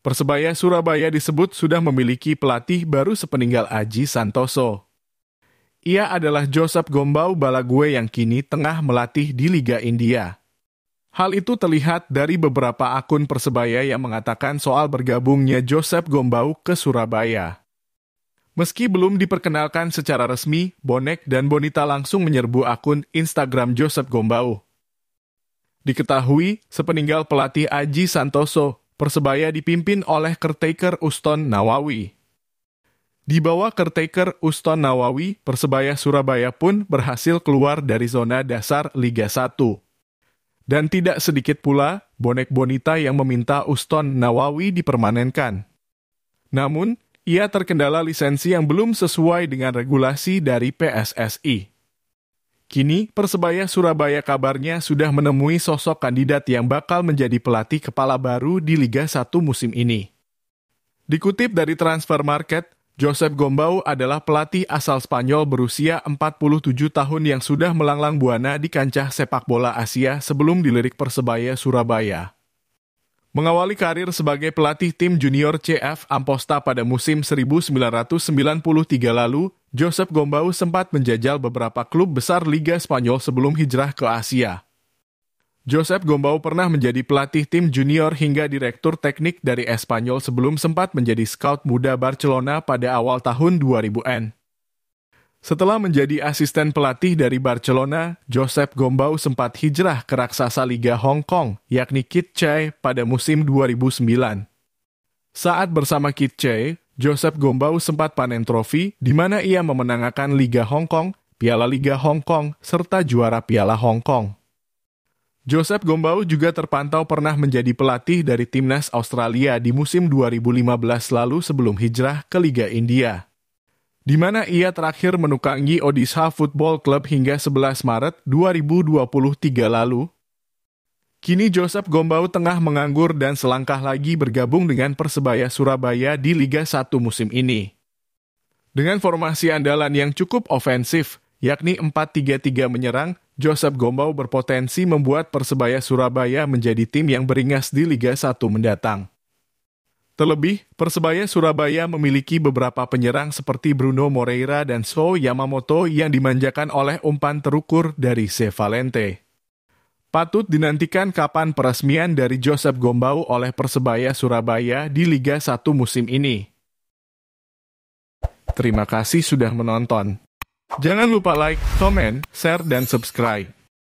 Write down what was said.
Persebaya Surabaya disebut sudah memiliki pelatih baru sepeninggal Aji Santoso. Ia adalah Joseph Gombau Balague yang kini tengah melatih di Liga India. Hal itu terlihat dari beberapa akun Persebaya yang mengatakan soal bergabungnya Joseph Gombau ke Surabaya. Meski belum diperkenalkan secara resmi, Bonek dan Bonita langsung menyerbu akun Instagram Joseph Gombau. Diketahui, sepeninggal pelatih Aji Santoso Persebaya dipimpin oleh caretaker Uston Nawawi. Di bawah caretaker Uston Nawawi, Persebaya Surabaya pun berhasil keluar dari zona dasar Liga 1. Dan tidak sedikit pula bonek Bonita yang meminta Uston Nawawi dipermanenkan. Namun, ia terkendala lisensi yang belum sesuai dengan regulasi dari PSSI. Kini, Persebaya Surabaya kabarnya sudah menemui sosok kandidat yang bakal menjadi pelatih kepala baru di Liga 1 musim ini. Dikutip dari Transfer Market, Joseph Gombau adalah pelatih asal Spanyol berusia 47 tahun yang sudah melanglang buana di kancah sepak bola Asia sebelum dilirik Persebaya Surabaya. Mengawali karir sebagai pelatih tim junior CF Amposta pada musim 1993 lalu, Joseph Gombau sempat menjajal beberapa klub besar Liga Spanyol sebelum hijrah ke Asia. Joseph Gombau pernah menjadi pelatih tim junior hingga direktur teknik dari Espanyol sebelum sempat menjadi scout muda Barcelona pada awal tahun 2000-an. Setelah menjadi asisten pelatih dari Barcelona, Josep Gombau sempat hijrah ke raksasa Liga Hong Kong, yakni Kit Chai pada musim 2009. Saat bersama Kit Chai, Josep Gombau sempat panen trofi di mana ia memenangkan Liga Hong Kong, Piala Liga Hong Kong, serta juara Piala Hong Kong. Joseph Gombau juga terpantau pernah menjadi pelatih dari timnas Australia di musim 2015 lalu sebelum hijrah ke Liga India di mana ia terakhir menukangi Odisha Football Club hingga 11 Maret 2023 lalu. Kini Joseph Gombau tengah menganggur dan selangkah lagi bergabung dengan Persebaya Surabaya di Liga 1 musim ini. Dengan formasi andalan yang cukup ofensif, yakni 4-3-3 menyerang, Joseph Gombau berpotensi membuat Persebaya Surabaya menjadi tim yang beringas di Liga 1 mendatang. Terlebih, Persebaya Surabaya memiliki beberapa penyerang seperti Bruno Moreira dan So Yamamoto yang dimanjakan oleh umpan terukur dari Sevalente. Valente. Patut dinantikan kapan peresmian dari Joseph Gombau oleh Persebaya Surabaya di Liga 1 musim ini. Terima kasih sudah menonton. Jangan lupa like, comment, share, dan subscribe.